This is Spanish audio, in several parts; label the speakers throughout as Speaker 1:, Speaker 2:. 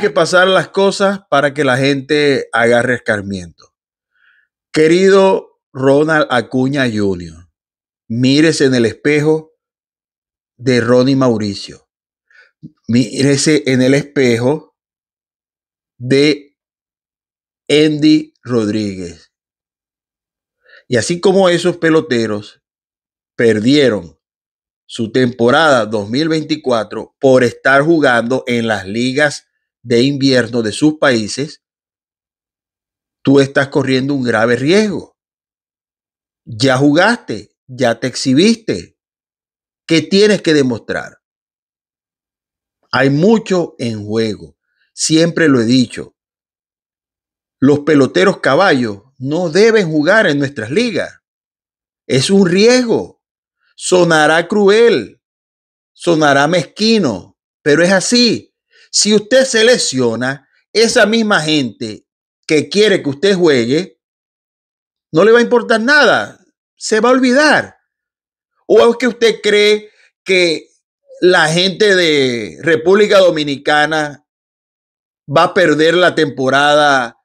Speaker 1: que pasar las cosas para que la gente haga rescarmiento Querido Ronald Acuña Jr., mírese en el espejo de Ronnie Mauricio. Mírese en el espejo de Andy Rodríguez. Y así como esos peloteros perdieron su temporada 2024 por estar jugando en las ligas de invierno de sus países, tú estás corriendo un grave riesgo. Ya jugaste, ya te exhibiste. ¿Qué tienes que demostrar? Hay mucho en juego. Siempre lo he dicho. Los peloteros caballos no deben jugar en nuestras ligas. Es un riesgo. Sonará cruel, sonará mezquino, pero es así. Si usted se lesiona, esa misma gente que quiere que usted juegue, no le va a importar nada, se va a olvidar. ¿O es que usted cree que la gente de República Dominicana va a perder la temporada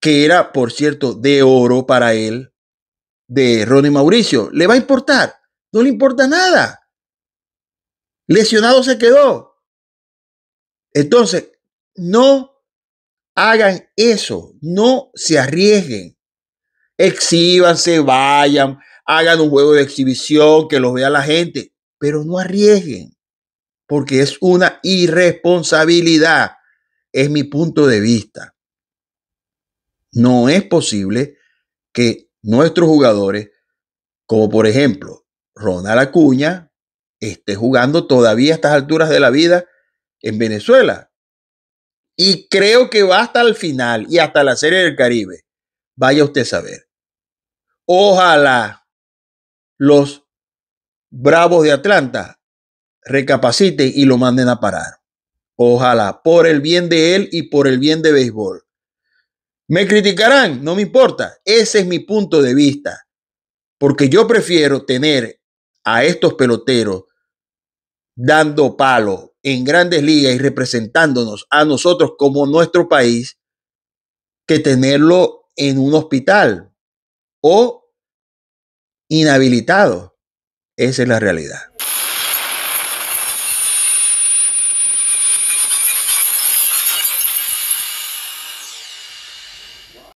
Speaker 1: que era, por cierto, de oro para él, de Ronnie Mauricio? ¿Le va a importar? No le importa nada. Lesionado se quedó. Entonces, no hagan eso, no se arriesguen. se vayan, hagan un juego de exhibición que los vea la gente, pero no arriesguen, porque es una irresponsabilidad. Es mi punto de vista. No es posible que nuestros jugadores, como por ejemplo Ronald Acuña, esté jugando todavía a estas alturas de la vida en Venezuela. Y creo que va hasta el final y hasta la Serie del Caribe. Vaya usted a ver, Ojalá los Bravos de Atlanta recapaciten y lo manden a parar. Ojalá, por el bien de él y por el bien de béisbol. Me criticarán, no me importa. Ese es mi punto de vista. Porque yo prefiero tener a estos peloteros dando palo en grandes ligas y representándonos a nosotros como nuestro país que tenerlo en un hospital o inhabilitado. Esa es la realidad.